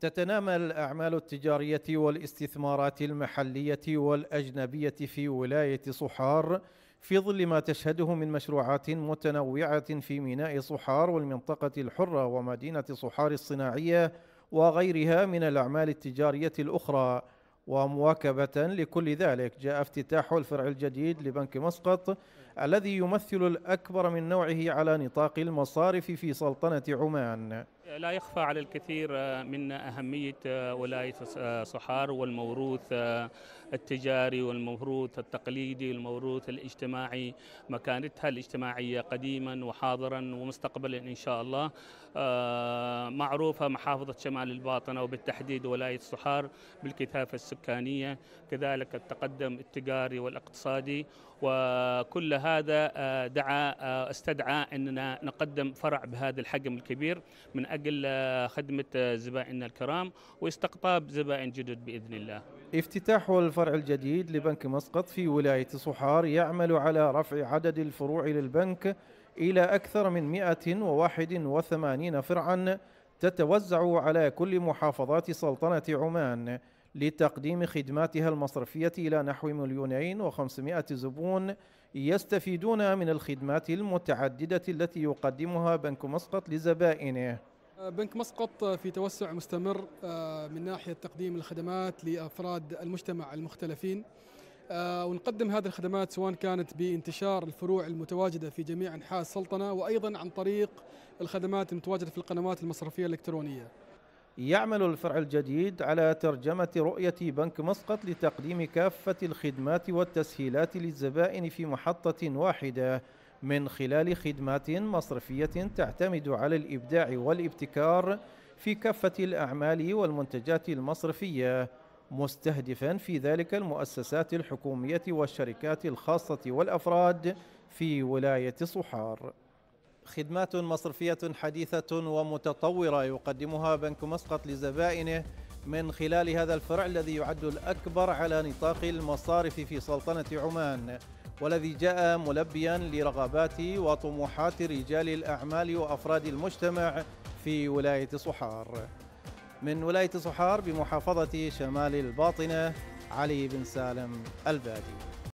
تتنامى الأعمال التجارية والاستثمارات المحلية والأجنبية في ولاية صحار في ظل ما تشهده من مشروعات متنوعة في ميناء صحار والمنطقة الحرة ومدينة صحار الصناعية وغيرها من الأعمال التجارية الأخرى ومواكبة لكل ذلك جاء افتتاح الفرع الجديد لبنك مسقط الذي يمثل الأكبر من نوعه على نطاق المصارف في سلطنة عمان لا يخفى على الكثير آه، من أهمية آه، ولاية آه، صحار والموروث التجاري والموروث التقليدي والموروث الاجتماعي مكانتها الاجتماعية قديما وحاضرا ومستقبلا إن شاء الله معروفة محافظة شمال الباطنة وبالتحديد ولاية صحار بالكثافة السكانية كذلك التقدم التجاري والاقتصادي وكل هذا دعا استدعى أننا نقدم فرع بهذا الحجم الكبير من أجل حق آه، خدمة آه، زبائننا الكرام واستقطاب زبائن جدد بإذن الله افتتاح الفرع الجديد لبنك مسقط في ولاية صحار يعمل على رفع عدد الفروع للبنك إلى أكثر من 181 فرعا تتوزع على كل محافظات سلطنة عمان لتقديم خدماتها المصرفية إلى نحو مليونين وخمسمائة زبون يستفيدون من الخدمات المتعددة التي يقدمها بنك مسقط لزبائنه بنك مسقط في توسع مستمر آه، من ناحية تقديم الخدمات لأفراد المجتمع المختلفين آه، ونقدم هذه الخدمات سواء كانت بانتشار الفروع المتواجدة في جميع أنحاء السلطنة وأيضا عن طريق الخدمات المتواجدة في القنوات المصرفية الإلكترونية يعمل الفرع الجديد على ترجمة رؤية بنك مسقط لتقديم كافة الخدمات والتسهيلات للزبائن في محطة واحدة من خلال خدمات مصرفية تعتمد على الإبداع والابتكار في كافة الأعمال والمنتجات المصرفية مستهدفا في ذلك المؤسسات الحكومية والشركات الخاصة والأفراد في ولاية صحار خدمات مصرفية حديثة ومتطورة يقدمها بنك مسقط لزبائنه من خلال هذا الفرع الذي يعد الأكبر على نطاق المصارف في سلطنة عمان والذي جاء ملبيا لرغبات وطموحات رجال الأعمال وأفراد المجتمع في ولاية صحار من ولاية صحار بمحافظة شمال الباطنة علي بن سالم البادي